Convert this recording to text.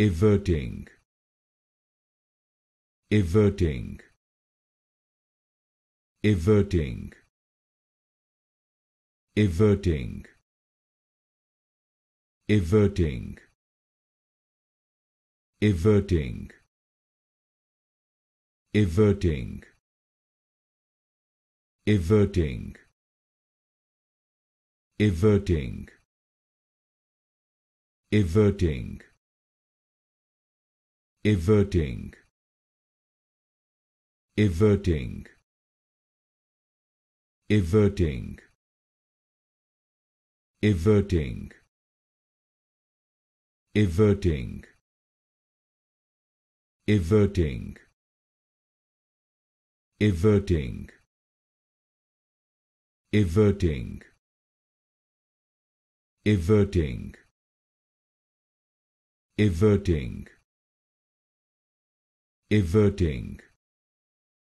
averting averting averting averting averting averting averting averting averting averting averting averting averting averting averting averting averting averting averting averting averting